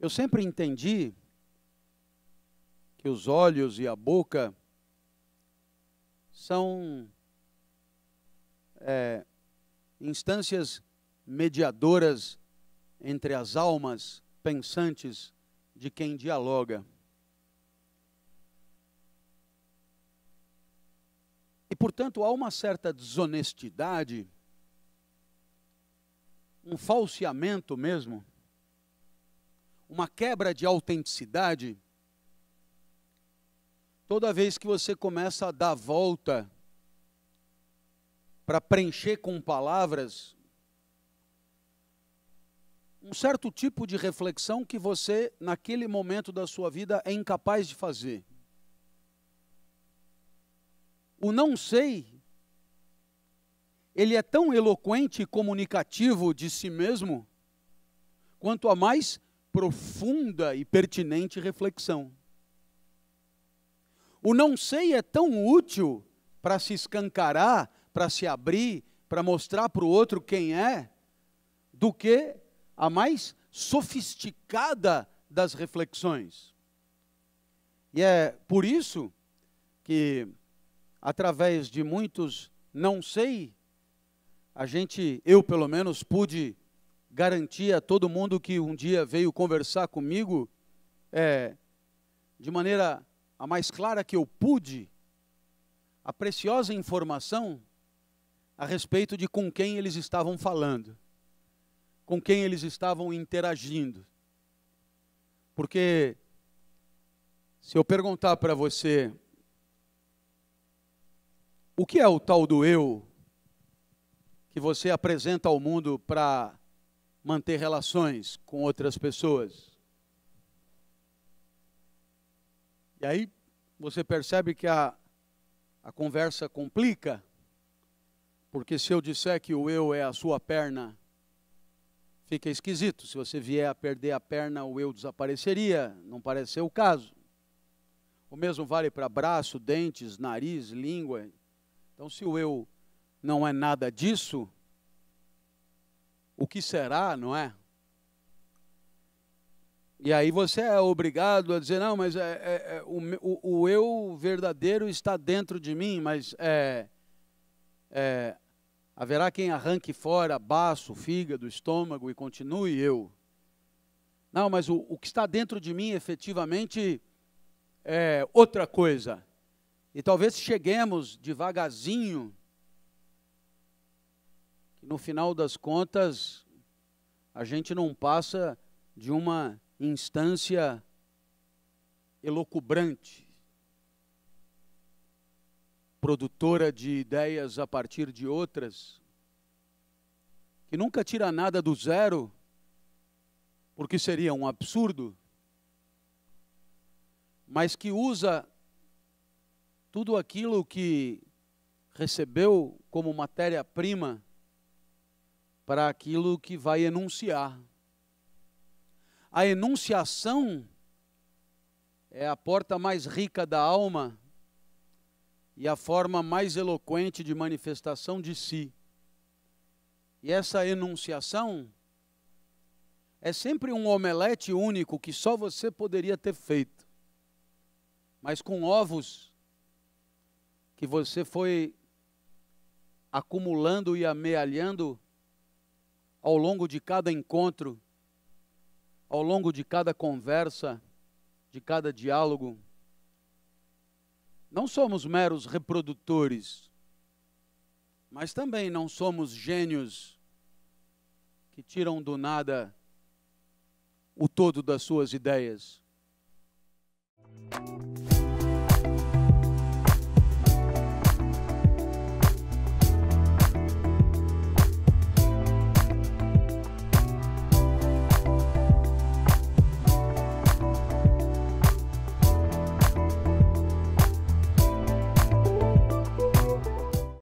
Eu sempre entendi que os olhos e a boca são é, instâncias mediadoras entre as almas pensantes de quem dialoga. E, portanto, há uma certa desonestidade, um falseamento mesmo, uma quebra de autenticidade toda vez que você começa a dar volta para preencher com palavras um certo tipo de reflexão que você, naquele momento da sua vida, é incapaz de fazer. O não sei, ele é tão eloquente e comunicativo de si mesmo, quanto a mais profunda e pertinente reflexão. O não sei é tão útil para se escancarar, para se abrir, para mostrar para o outro quem é, do que a mais sofisticada das reflexões. E é por isso que, através de muitos não sei, a gente, eu pelo menos, pude garantir a todo mundo que um dia veio conversar comigo, é, de maneira a mais clara que eu pude, a preciosa informação a respeito de com quem eles estavam falando, com quem eles estavam interagindo. Porque se eu perguntar para você o que é o tal do eu que você apresenta ao mundo para manter relações com outras pessoas. E aí você percebe que a, a conversa complica, porque se eu disser que o eu é a sua perna, fica esquisito. Se você vier a perder a perna, o eu desapareceria, não parece ser o caso. O mesmo vale para braço, dentes, nariz, língua. Então, se o eu não é nada disso, o que será, não é? E aí você é obrigado a dizer, não, mas é, é, é o, o, o, eu verdadeiro está dentro de mim, mas é, é, haverá quem arranque fora baço, fígado, estômago e continue eu. Não, mas o, o que está dentro de mim efetivamente é outra coisa. E talvez cheguemos devagarzinho que no final das contas a gente não passa de uma instância elocubrante, produtora de ideias a partir de outras, que nunca tira nada do zero, porque seria um absurdo, mas que usa tudo aquilo que recebeu como matéria-prima para aquilo que vai enunciar. A enunciação é a porta mais rica da alma e a forma mais eloquente de manifestação de si. E essa enunciação é sempre um omelete único que só você poderia ter feito, mas com ovos que você foi acumulando e amealhando ao longo de cada encontro, ao longo de cada conversa, de cada diálogo. Não somos meros reprodutores, mas também não somos gênios que tiram do nada o todo das suas ideias.